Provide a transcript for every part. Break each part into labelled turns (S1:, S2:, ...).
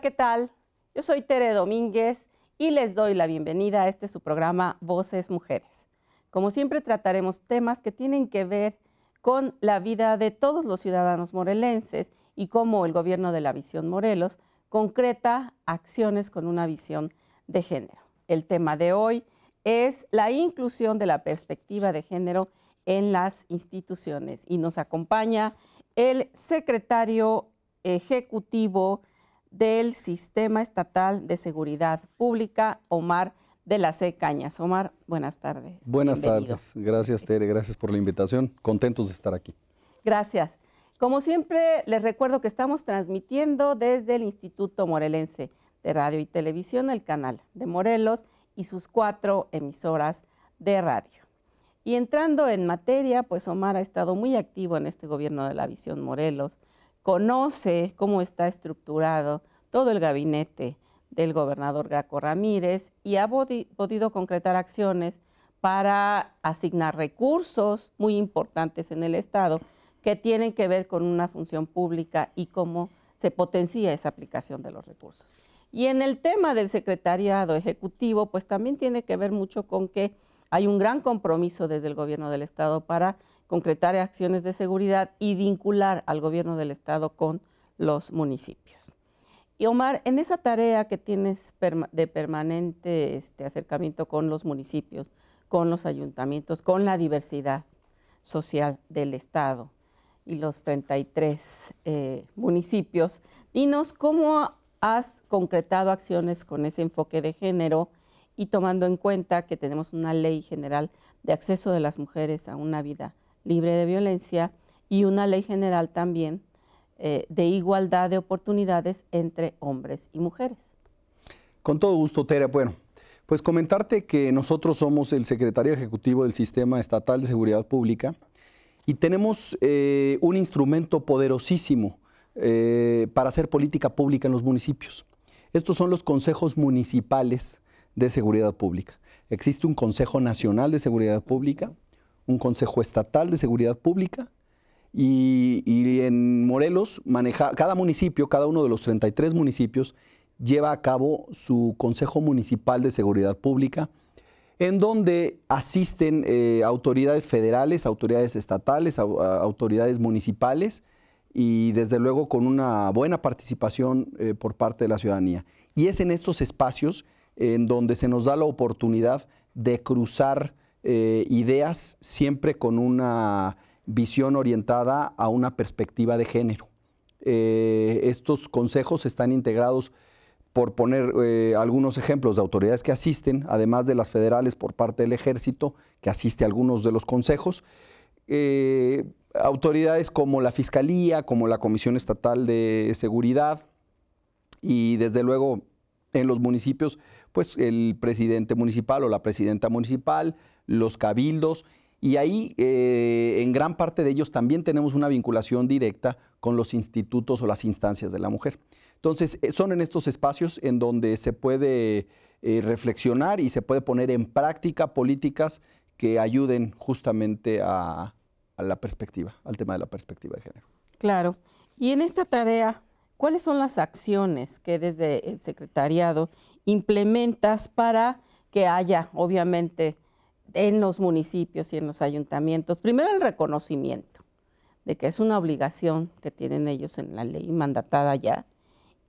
S1: ¿qué tal? Yo soy Tere Domínguez y les doy la bienvenida a este su programa Voces Mujeres. Como siempre trataremos temas que tienen que ver con la vida de todos los ciudadanos morelenses y cómo el gobierno de la visión Morelos concreta acciones con una visión de género. El tema de hoy es la inclusión de la perspectiva de género en las instituciones y nos acompaña el secretario ejecutivo del Sistema Estatal de Seguridad Pública, Omar de la C. Cañas. Omar, buenas tardes. Buenas tardes.
S2: Gracias, Tere. Gracias por la invitación. Contentos de estar aquí.
S1: Gracias. Como siempre, les recuerdo que estamos transmitiendo desde el Instituto Morelense de Radio y Televisión, el canal de Morelos y sus cuatro emisoras de radio. Y entrando en materia, pues Omar ha estado muy activo en este gobierno de la Visión Morelos, conoce cómo está estructurado todo el gabinete del gobernador Gaco Ramírez y ha podido concretar acciones para asignar recursos muy importantes en el Estado que tienen que ver con una función pública y cómo se potencia esa aplicación de los recursos. Y en el tema del secretariado ejecutivo, pues también tiene que ver mucho con que hay un gran compromiso desde el gobierno del Estado para concretar acciones de seguridad y vincular al gobierno del Estado con los municipios. Y Omar, en esa tarea que tienes de permanente este, acercamiento con los municipios, con los ayuntamientos, con la diversidad social del Estado y los 33 eh, municipios, dinos cómo has concretado acciones con ese enfoque de género y tomando en cuenta que tenemos una ley general de acceso de las mujeres a una vida libre de violencia y una ley general también eh, de igualdad de oportunidades entre hombres y mujeres.
S2: Con todo gusto, Tere. Bueno, pues comentarte que nosotros somos el secretario ejecutivo del Sistema Estatal de Seguridad Pública y tenemos eh, un instrumento poderosísimo eh, para hacer política pública en los municipios. Estos son los consejos municipales de Seguridad Pública. Existe un Consejo Nacional de Seguridad Pública, un Consejo Estatal de Seguridad Pública y, en Morelos cada municipio, cada uno de los 33 municipios lleva a cabo su Consejo Municipal de Seguridad Pública, en donde asisten eh, autoridades federales, autoridades estatales, autoridades municipales y desde luego con una buena participación eh, por parte de la ciudadanía. Y es en estos espacios en donde se nos da la oportunidad de cruzar eh, ideas siempre con una visión orientada a una perspectiva de género. Eh, estos consejos están integrados, por poner eh, algunos ejemplos, de autoridades que asisten, además de las federales por parte del ejército, que asiste a algunos de los consejos. autoridades como la Fiscalía, como la Comisión Estatal de Seguridad y desde luego en los municipios pues el presidente municipal o la presidenta municipal, los cabildos, y ahí eh, en gran parte de ellos también tenemos una vinculación directa con los institutos o las instancias de la mujer. Entonces, eh, son en estos espacios en donde se puede eh, reflexionar y se puede poner en práctica políticas que ayuden justamente a la perspectiva, al tema de la perspectiva de género.
S1: Claro. Y en esta tarea, ¿Cuáles son las acciones que desde el secretariado implementas para que haya, obviamente, en los municipios y en los ayuntamientos, primero el reconocimiento de que es una obligación que tienen ellos en la ley mandatada ya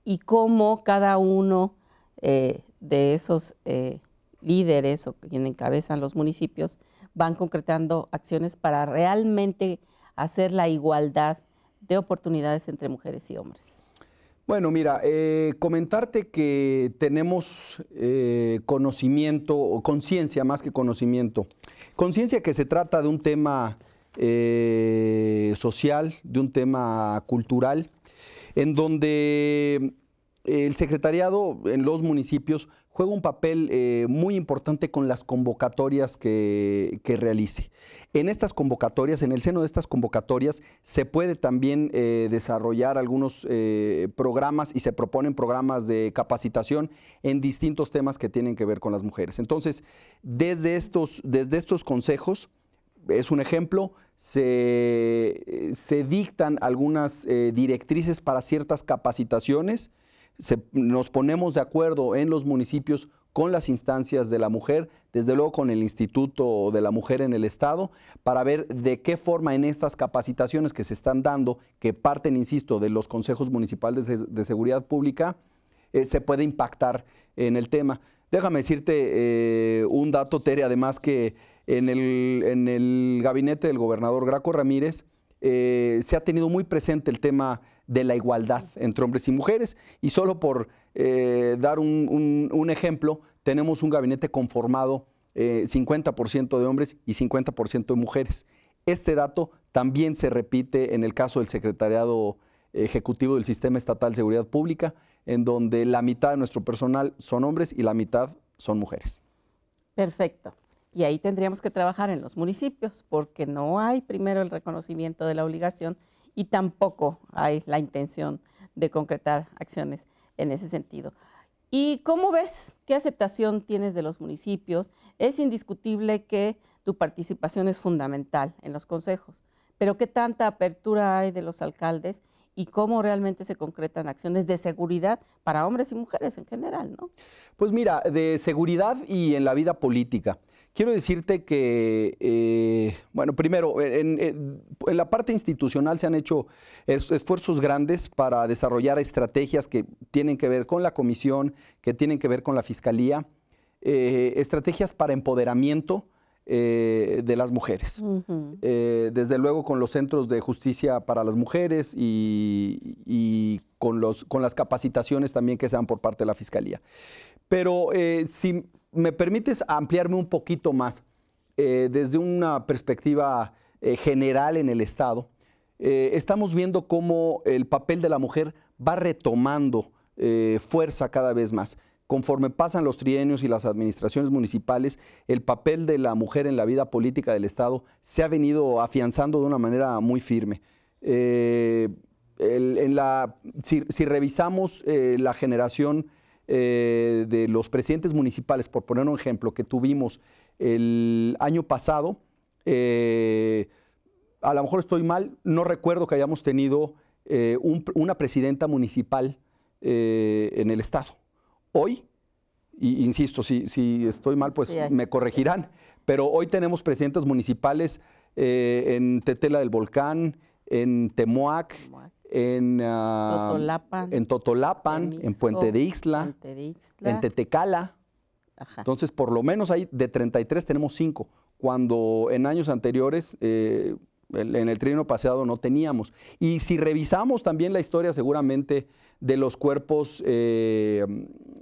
S1: y cómo cada uno eh, de esos eh, líderes o quienes encabezan los municipios van concretando acciones para realmente hacer la igualdad de oportunidades entre mujeres y hombres.
S2: Bueno, mira, eh, comentarte que tenemos eh, conocimiento, o conciencia más que conocimiento, conciencia que se trata de un tema eh, social, de un tema cultural, en donde el secretariado en los municipios juega un papel eh, muy importante con las convocatorias que, realice. En estas convocatorias, en el seno de estas convocatorias, se puede también eh, desarrollar algunos eh, programas y se proponen programas de capacitación en distintos temas que tienen que ver con las mujeres. Entonces, desde estos, desde estos consejos, es un ejemplo, se dictan algunas directrices para ciertas capacitaciones nos ponemos de acuerdo en los municipios con las instancias de la mujer, desde luego con el Instituto de la Mujer en el Estado, para ver de qué forma en estas capacitaciones que se están dando, que parten, insisto, de los consejos municipales de, seguridad pública, eh, se puede impactar en el tema. Déjame decirte eh, un dato, Tere, además que en el, gabinete del gobernador Graco Ramírez eh, se ha tenido muy presente el tema de la igualdad entre hombres y mujeres. Y solo por eh, dar un, ejemplo, tenemos un gabinete conformado 50% eh, de hombres y 50% de mujeres. Este dato también se repite en el caso del Secretariado Ejecutivo del Sistema Estatal de Seguridad Pública, en donde la mitad de nuestro personal son hombres y la mitad son mujeres.
S1: Perfecto. Y ahí tendríamos que trabajar en los municipios, porque no hay primero el reconocimiento de la obligación y tampoco hay la intención de concretar acciones en ese sentido. ¿Y cómo ves qué aceptación tienes de los municipios? Es indiscutible que tu participación es fundamental en los consejos, pero ¿qué tanta apertura hay de los alcaldes y cómo realmente se concretan acciones de seguridad para hombres y mujeres en general?
S2: ¿no? Pues mira, de seguridad y en la vida política. Quiero decirte que, eh, bueno, primero, eh, eh, en, la parte institucional se han hecho esfuerzos grandes para desarrollar estrategias que tienen que ver con la comisión, que tienen que ver con la fiscalía, estrategias para empoderamiento de las mujeres. desde luego con los centros de justicia para las mujeres y, con, los, con las capacitaciones también que se dan por parte de la fiscalía. Pero eh, ¿Me permites ampliarme un poquito más eh, desde una perspectiva eh, general en el Estado? Eh, estamos viendo cómo el papel de la mujer va retomando fuerza cada vez más. Conforme pasan los trienios y las administraciones municipales, el papel de la mujer en la vida política del Estado se ha venido afianzando de una manera muy firme. si, revisamos la generación eh, de los presidentes municipales, por poner un ejemplo, que tuvimos el año pasado, eh, a lo mejor estoy mal, no recuerdo que hayamos tenido eh, una presidenta municipal en el Estado. Hoy, y, insisto, si, si, estoy mal, pues me corregirán, pero hoy tenemos presidentes municipales en Tetela del Volcán, en Temoac, Temoac. Ah, en, Totolapan, en, Puente de Ixtla, en Tetecala. Entonces, por lo menos ahí de 33 tenemos 5, cuando en años anteriores, eh, en el trino paseado no teníamos. Y si revisamos también la historia, seguramente de los cuerpos eh,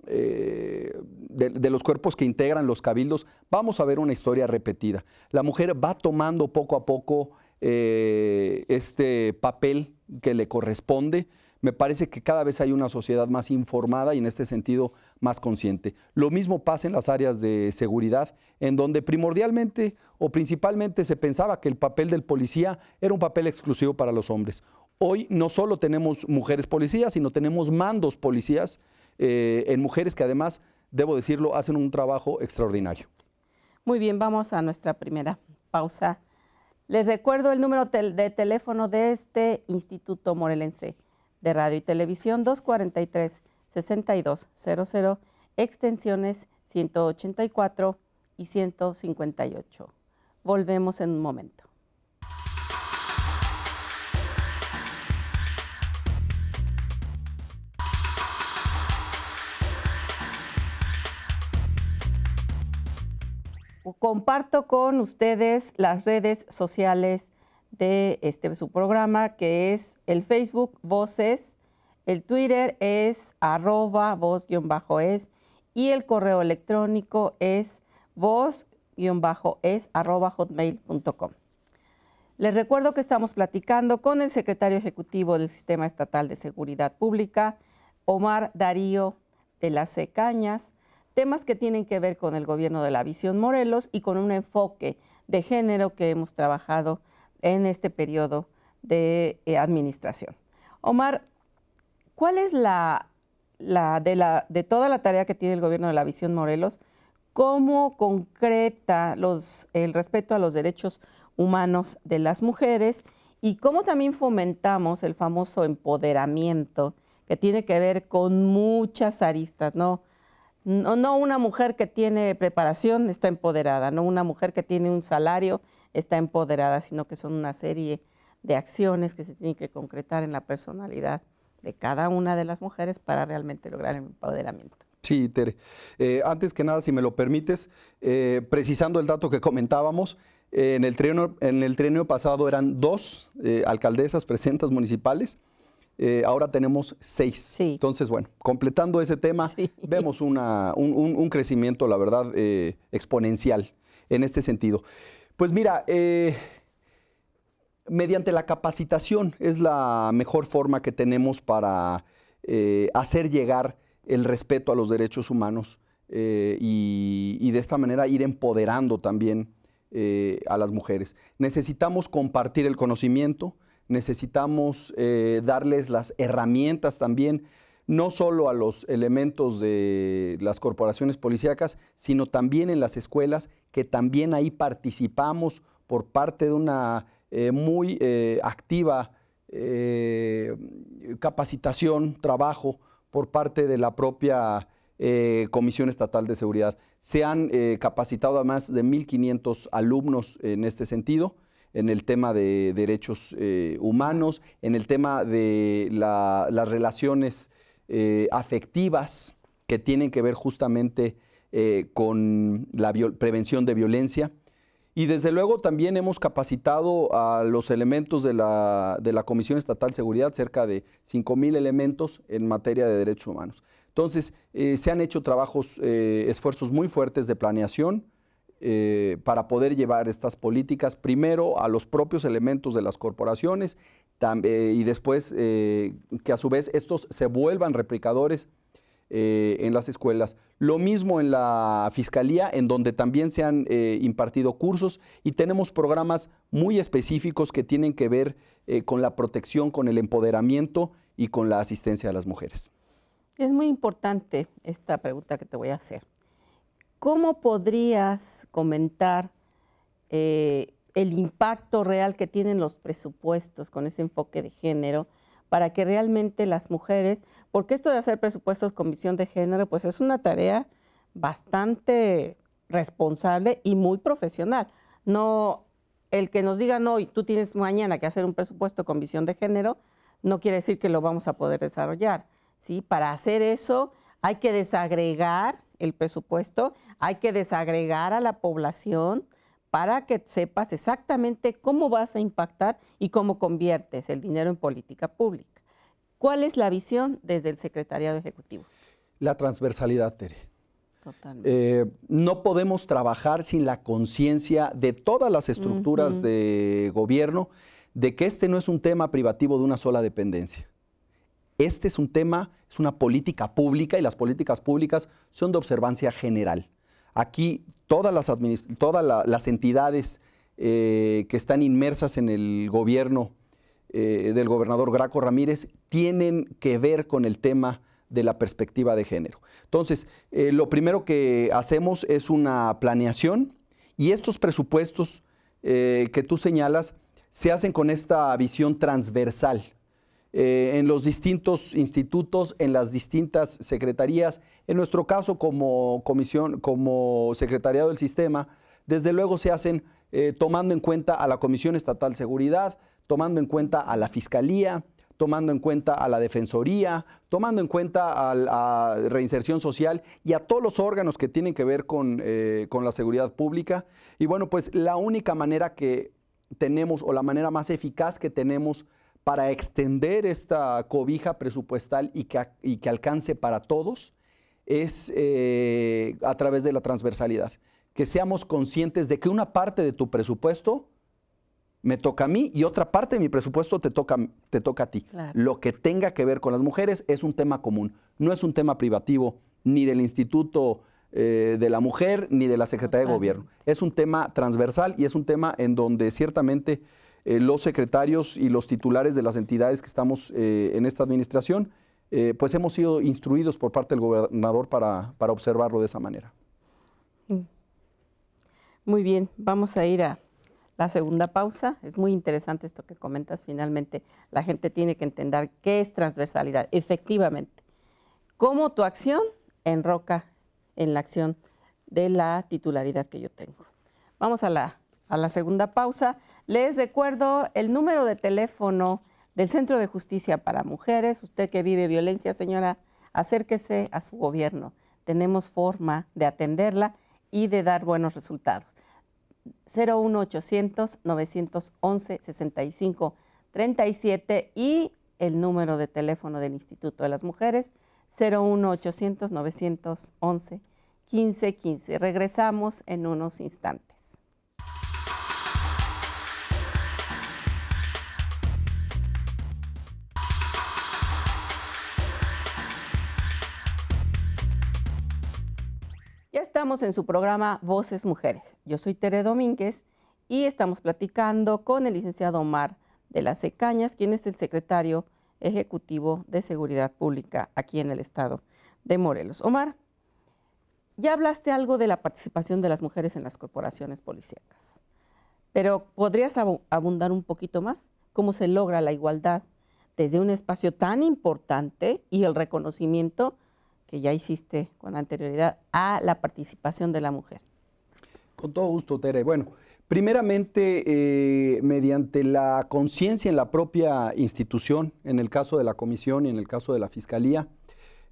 S2: eh, de, los cuerpos que integran los cabildos, vamos a ver una historia repetida. La mujer va tomando poco a poco este papel que le corresponde, me parece que cada vez hay una sociedad más informada y en este sentido más consciente. Lo mismo pasa en las áreas de seguridad, en donde primordialmente o principalmente se pensaba que el papel del policía era un papel exclusivo para los hombres. Hoy no solo tenemos mujeres policías, sino tenemos mandos policías eh, en mujeres que además, debo decirlo, hacen un trabajo extraordinario.
S1: Muy bien, vamos a nuestra primera pausa. Les recuerdo el número de teléfono de este Instituto Morelense de Radio y Televisión 243-6200, extensiones 184 y 158. Volvemos en un momento. comparto con ustedes las redes sociales de este, su programa, que es el Facebook Voces, el Twitter es arroba voz-es y el correo electrónico es voz-es arroba hotmail.com. Les recuerdo que estamos platicando con el secretario ejecutivo del Sistema Estatal de Seguridad Pública, Omar Darío de las Secañas, temas que tienen que ver con el gobierno de la visión Morelos y con un enfoque de género que hemos trabajado en este periodo de eh, administración. Omar, ¿cuál es la, de toda la tarea que tiene el gobierno de la visión Morelos? ¿Cómo concreta el respeto a los derechos humanos de las mujeres y cómo también fomentamos el famoso empoderamiento que tiene que ver con muchas aristas, ¿no? No, una mujer que tiene preparación está empoderada, no una mujer que tiene un salario está empoderada, sino que son una serie de acciones que se tienen que concretar en la personalidad de cada una de las mujeres para realmente lograr el empoderamiento.
S2: Sí, Tere. Eh, antes que nada, si me lo permites, eh, precisando el dato que comentábamos, eh, en el trienio, pasado eran dos alcaldesas presentes municipales, eh, ahora tenemos seis. Entonces, bueno, completando ese tema, vemos un, crecimiento, la verdad, eh, exponencial en este sentido. Pues mira, eh, mediante la capacitación es la mejor forma que tenemos para hacer llegar el respeto a los derechos humanos y, de esta manera ir empoderando también a las mujeres. Necesitamos compartir el conocimiento, necesitamos eh, darles las herramientas también, no solo a los elementos de las corporaciones policíacas, sino también en las escuelas, que también ahí participamos por parte de una eh, muy eh, activa capacitación, trabajo por parte de la propia Comisión Estatal de Seguridad. Se han capacitado a más de 1.500 alumnos en este sentido en el tema de derechos eh, humanos, en el tema de las relaciones eh, afectivas que tienen que ver justamente eh, con la prevención de violencia. Y desde luego también hemos capacitado a los elementos de la, de la Comisión Estatal de Seguridad, cerca de 5.000 elementos en materia de derechos humanos. Entonces, se han hecho trabajos, esfuerzos muy fuertes de planeación, eh, para poder llevar estas políticas primero a los propios elementos de las corporaciones eh, y después eh, que a su vez estos se vuelvan replicadores en las escuelas. Lo mismo en la fiscalía, en donde también se han impartido cursos y tenemos programas muy específicos que tienen que ver con la protección, con el empoderamiento y con la asistencia a las mujeres.
S1: Es muy importante esta pregunta que te voy a hacer. ¿Cómo podrías comentar eh, el impacto real que tienen los presupuestos con ese enfoque de género para que realmente las mujeres, porque esto de hacer presupuestos con visión de género, pues es una tarea bastante responsable y muy profesional. No el que nos digan hoy, tú tienes mañana que hacer un presupuesto con visión de género, no quiere decir que lo vamos a poder desarrollar. ¿sí? Para hacer eso hay que desagregar el presupuesto, hay que desagregar a la población para que sepas exactamente cómo vas a impactar y cómo conviertes el dinero en política pública. ¿Cuál es la visión desde el Secretariado Ejecutivo?
S2: La transversalidad, Tere. Totalmente. Eh, no podemos trabajar sin la conciencia de todas las estructuras de gobierno de que este no es un tema privativo de una sola dependencia. Este es un tema, es una política pública y las políticas públicas son de observancia general. Aquí todas las, las entidades eh, que están inmersas en el gobierno eh, del gobernador Graco Ramírez tienen que ver con el tema de la perspectiva de género. Entonces, eh, lo primero que hacemos es una planeación y estos presupuestos que tú señalas se hacen con esta visión transversal eh, en los distintos institutos, en las distintas secretarías, en nuestro caso como comisión, como secretariado del sistema, desde luego se hacen eh, tomando en cuenta a la Comisión Estatal de Seguridad, tomando en cuenta a la Fiscalía, tomando en cuenta a la Defensoría, tomando en cuenta a la reinserción social y a todos los órganos que tienen que ver con, eh, con, la seguridad pública. Y bueno, pues la única manera que tenemos o la manera más eficaz que tenemos para extender esta cobija presupuestal y que, alcance para todos es eh, a través de la transversalidad. Que seamos conscientes de que una parte de tu presupuesto me toca a mí y otra parte de mi presupuesto te toca, te toca a ti. Lo que tenga que ver con las mujeres es un tema común, no es un tema privativo ni del Instituto eh, de la Mujer ni de la Secretaría de Gobierno. Es un tema transversal y es un tema en donde ciertamente eh, los secretarios y los titulares de las entidades que estamos eh, en esta administración, eh, pues hemos sido instruidos por parte del gobernador para, para observarlo de esa manera. Mm.
S1: Muy bien, vamos a ir a la segunda pausa. Es muy interesante esto que comentas finalmente. La gente tiene que entender qué es transversalidad, efectivamente. Cómo tu acción enroca en la acción de la titularidad que yo tengo. Vamos a la a la segunda pausa. Les recuerdo el número de teléfono del Centro de Justicia para Mujeres. Usted que vive violencia, señora, acérquese a su gobierno. Tenemos forma de atenderla y de dar buenos resultados. 01800 911 6537 y el número de teléfono del Instituto de las Mujeres 01800 911 1515. Regresamos en unos instantes. Estamos en su programa Voces Mujeres. Yo soy Tere Domínguez y estamos platicando con el licenciado Omar de las Ecañas, quien es el secretario ejecutivo de Seguridad Pública aquí en el estado de Morelos. Omar, ya hablaste algo de la participación de las mujeres en las corporaciones policíacas, pero ¿podrías abundar un poquito más? ¿Cómo se logra la igualdad desde un espacio tan importante y el reconocimiento que ya hiciste con anterioridad a la participación de la mujer.
S2: Con todo gusto, Tere. Bueno, primeramente, eh, mediante la conciencia en la propia institución, en el caso de la comisión y en el caso de la fiscalía,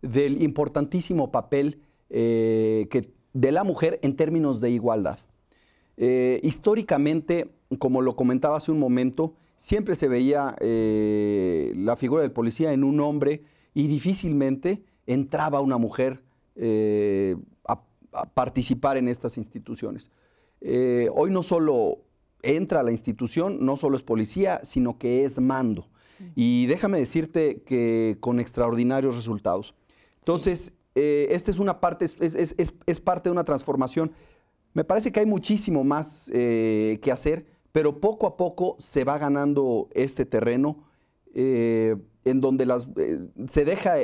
S2: del importantísimo papel eh, que, de la mujer en términos de igualdad. Eh, históricamente, como lo comentaba hace un momento, siempre se veía la figura del policía en un hombre y difícilmente entraba una mujer eh, a, participar en estas instituciones. Eh, hoy no solo entra a la institución, no solo es policía, sino que es mando. Mm. Y déjame decirte que con extraordinarios resultados. Entonces, eh, esta es una parte, es, parte de una transformación. Me parece que hay muchísimo más que hacer, pero poco a poco se va ganando este terreno en donde las, se deja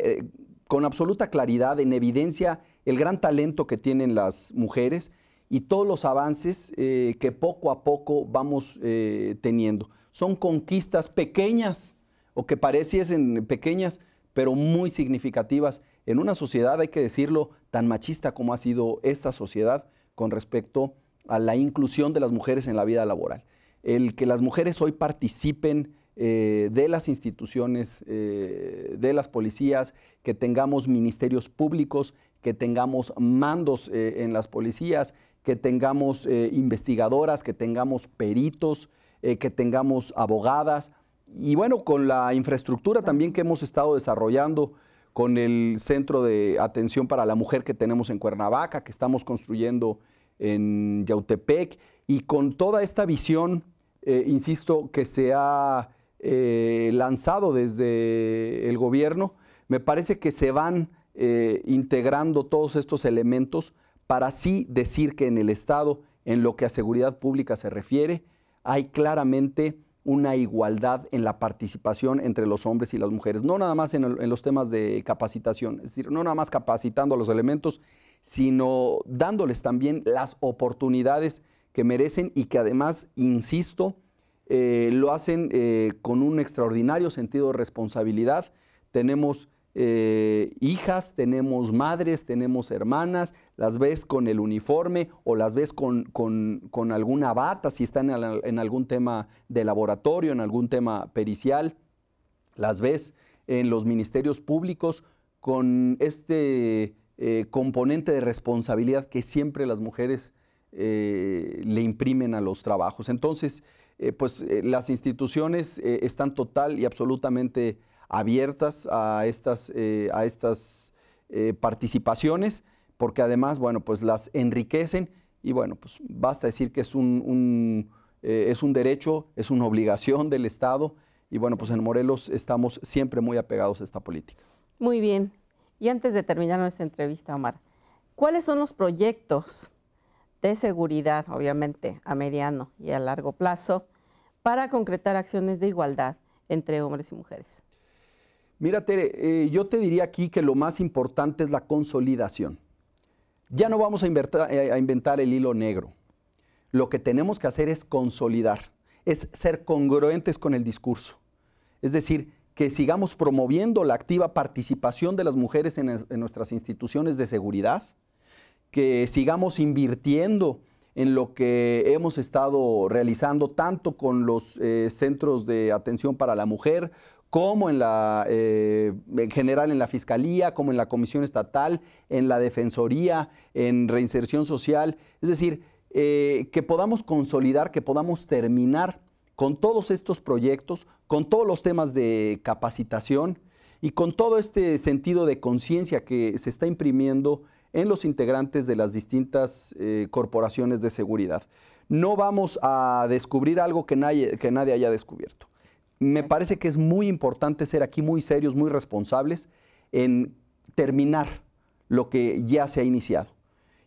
S2: con absoluta claridad, en evidencia, el gran talento que tienen las mujeres y todos los avances eh, que poco a poco vamos eh, teniendo. Son conquistas pequeñas o que pareciesen pequeñas, pero muy significativas en una sociedad, hay que decirlo, tan machista como ha sido esta sociedad con respecto a la inclusión de las mujeres en la vida laboral. El que las mujeres hoy participen eh, de las instituciones, eh, de las policías, que tengamos ministerios públicos, que tengamos mandos eh, en las policías, que tengamos investigadoras, que tengamos peritos, que tengamos abogadas. Y bueno, con la infraestructura también que hemos estado desarrollando con el centro de atención para la mujer que tenemos en Cuernavaca, que estamos construyendo en Yautepec, y con toda esta visión, insisto, que se ha eh, lanzado desde el gobierno, me parece que se van eh, integrando todos estos elementos para así decir que en el Estado, en lo que a seguridad pública se refiere, hay claramente una igualdad en la participación entre los hombres y las mujeres, no nada más en, en los temas de capacitación, es decir, no nada más capacitando a los elementos, sino dándoles también las oportunidades que merecen y que además, insisto, eh, lo hacen eh, con un extraordinario sentido de responsabilidad. Tenemos eh, hijas, tenemos madres, tenemos hermanas, las ves con el uniforme o las ves con, alguna bata, si están en, algún tema de laboratorio, en algún tema pericial, las ves en los ministerios públicos con este componente de responsabilidad que siempre las mujeres le imprimen a los trabajos. Entonces, eh, pues eh, las instituciones eh, están total y absolutamente abiertas a estas, a estas participaciones, porque además, bueno, pues las enriquecen y bueno, pues basta decir que es un, un es un derecho, es una obligación del Estado y bueno, pues en Morelos estamos siempre muy apegados a esta política.
S1: Muy bien. Y antes de terminar nuestra entrevista, Omar, ¿cuáles son los proyectos de seguridad, obviamente a mediano y a largo plazo, para concretar acciones de igualdad entre hombres y mujeres?
S2: Mira, Tere, eh, yo te diría aquí que lo más importante es la consolidación. Ya no vamos eh, a, inventar, el hilo negro. Lo que tenemos que hacer es consolidar, es ser congruentes con el discurso. Es decir, que sigamos promoviendo la activa participación de las mujeres en nuestras instituciones de seguridad, que sigamos invirtiendo en lo que hemos estado realizando, tanto con los eh, centros de atención para la mujer, como en la eh, general en la fiscalía, como en la comisión estatal, en la defensoría, en reinserción social, es decir, eh, que podamos consolidar, que podamos terminar con todos estos proyectos, con todos los temas de capacitación y con todo este sentido de conciencia que se está imprimiendo en los integrantes de las distintas eh, corporaciones de seguridad. No vamos a descubrir algo que nadie, que nadie haya descubierto. Me parece que es muy importante ser aquí muy serios, muy responsables en terminar lo que ya se ha iniciado.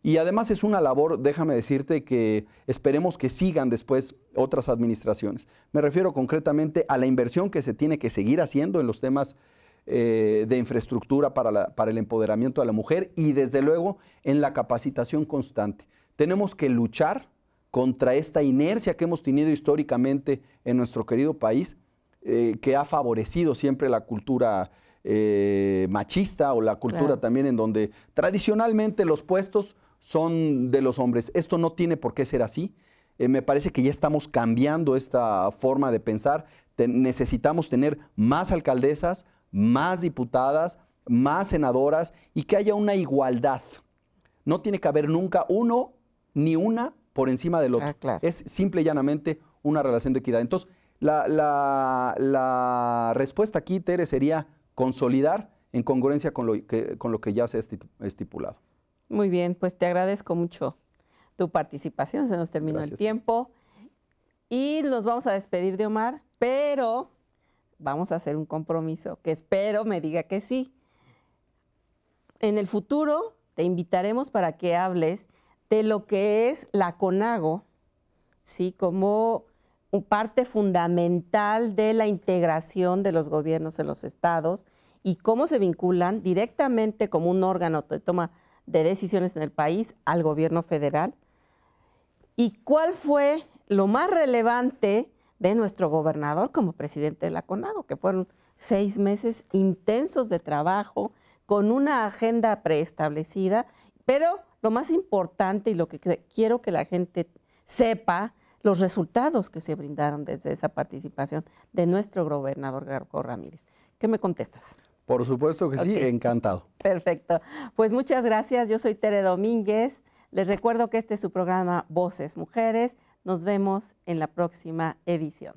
S2: Y además es una labor, déjame decirte, que esperemos que sigan después otras administraciones. Me refiero concretamente a la inversión que se tiene que seguir haciendo en los temas eh, de infraestructura para, el empoderamiento de la mujer y desde luego en la capacitación constante. Tenemos que luchar contra esta inercia que hemos tenido históricamente en nuestro querido país, eh, que ha favorecido siempre la cultura eh, machista o la cultura también en donde tradicionalmente los puestos son de los hombres. Esto no tiene por qué ser así. me parece que ya estamos cambiando esta forma de pensar. necesitamos tener más alcaldesas, más diputadas, más senadoras y que haya una igualdad. No tiene que haber nunca uno ni una por encima del otro. Ah, es simple y llanamente una relación de equidad. Entonces, la, respuesta aquí, Tere, sería consolidar en congruencia con lo que, ya se ha estipulado.
S1: Muy bien, pues te agradezco mucho tu participación, se nos terminó el tiempo. Y nos vamos a despedir de Omar, pero vamos a hacer un compromiso, que espero me diga que sí. En el futuro te invitaremos para que hables de lo que es la CONAGO, ¿sí? como parte fundamental de la integración de los gobiernos en los estados y cómo se vinculan directamente como un órgano de toma de decisiones en el país al gobierno federal. ¿Y cuál fue lo más relevante de nuestro gobernador como presidente de la CONAGO, que fueron seis meses intensos de trabajo, con una agenda preestablecida, pero lo más importante y lo que quiero que la gente sepa, los resultados que se brindaron desde esa participación de nuestro gobernador Garco Ramírez. ¿Qué me
S2: contestas? Por supuesto que sí, encantado.
S1: Perfecto. Pues muchas gracias. Yo soy Tere Domínguez. Les recuerdo que este es su programa Voces Mujeres. Nos vemos en la próxima edición.